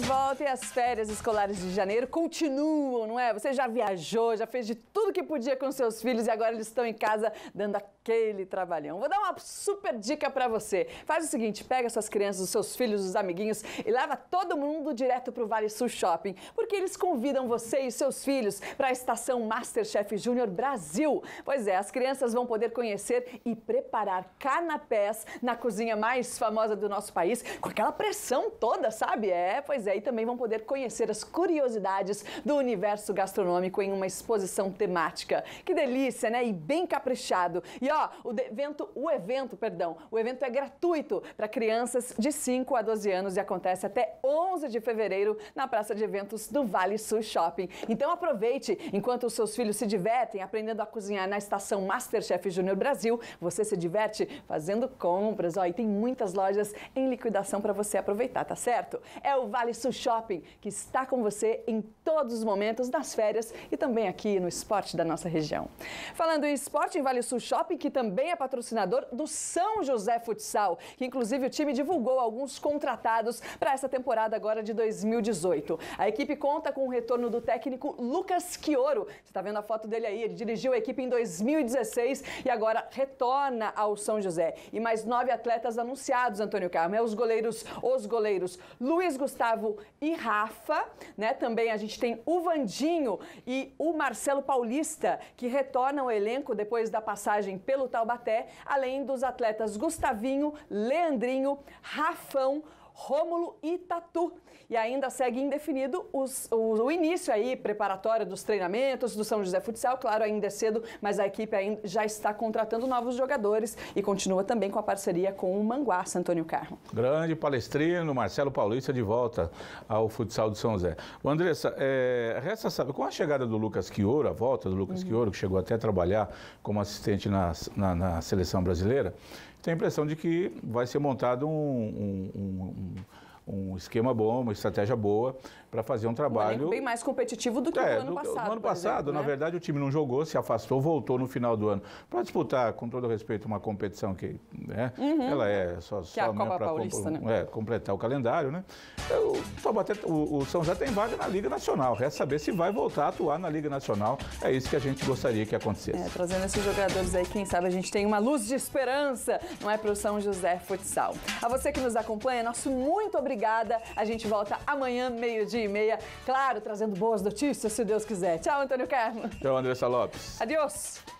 de volta e as férias escolares de janeiro continuam, não é? Você já viajou, já fez de tudo que podia com seus filhos e agora eles estão em casa dando aquele trabalhão. Vou dar uma super dica para você. Faz o seguinte, pega suas crianças, os seus filhos, os amiguinhos e leva todo mundo direto pro Vale Sul Shopping, porque eles convidam você e seus filhos para a estação Masterchef Júnior Brasil. Pois é, as crianças vão poder conhecer e preparar canapés na cozinha mais famosa do nosso país, com aquela pressão toda, sabe? É, pois e aí também vão poder conhecer as curiosidades do universo gastronômico em uma exposição temática. Que delícia, né? E bem caprichado. E ó, o evento, o evento, perdão, o evento é gratuito para crianças de 5 a 12 anos e acontece até 11 de fevereiro na Praça de Eventos do Vale Sul Shopping. Então aproveite, enquanto os seus filhos se divertem aprendendo a cozinhar na estação Masterchef Júnior Brasil, você se diverte fazendo compras, ó, e tem muitas lojas em liquidação para você aproveitar, tá certo? É o Vale Universo Shopping, que está com você em todos os momentos, nas férias e também aqui no esporte da nossa região. Falando em esporte, em Vale Sul Shopping, que também é patrocinador do São José Futsal, que inclusive o time divulgou alguns contratados para essa temporada agora de 2018. A equipe conta com o retorno do técnico Lucas Quioro. Você está vendo a foto dele aí, ele dirigiu a equipe em 2016 e agora retorna ao São José. E mais nove atletas anunciados, Antônio Carmo. É os goleiros, os goleiros Luiz Gustavo e Rafa, né? Também a gente tem o Vandinho e o Marcelo Paulista, que retornam ao elenco depois da passagem pelo Taubaté, além dos atletas Gustavinho, Leandrinho, Rafão, Rômulo e Tatu. E ainda segue indefinido os, o, o, início aí preparatório dos treinamentos do São José Futsal. Claro, ainda é cedo, mas a equipe ainda já está contratando novos jogadores e continua também com a parceria com o Manguaça, Antônio Carmo. Grande palestrino, Marcelo Paulista de volta ao futsal do São José. O Andressa, é, resta saber, com a chegada do Lucas Quioro, a volta do Lucas uhum. Quioro, que chegou até a trabalhar como assistente na, na, na seleção brasileira, tem a impressão de que vai ser montado um, um, um um esquema bom, uma estratégia boa para fazer um é trabalho. Um bem mais competitivo do que é, o ano do, passado. No ano passado, exemplo, na né? verdade, o time não jogou, se afastou, voltou no final do ano para disputar, com todo respeito, uma competição que né, uhum. ela é só, que é só é para comp é, completar o calendário. Né? O, bater o, o São José tem vaga na Liga Nacional, resta saber se vai voltar a atuar na Liga Nacional. É isso que a gente gostaria que acontecesse. É, trazendo esses jogadores aí, quem sabe a gente tem uma luz de esperança, não é para o São José Futsal. A você que nos acompanha, nosso muito obrigado obrigada. A gente volta amanhã, meio-dia e meia. Claro, trazendo boas notícias, se Deus quiser. Tchau, Antônio Carmo. Tchau, Andressa Lopes. Adiós.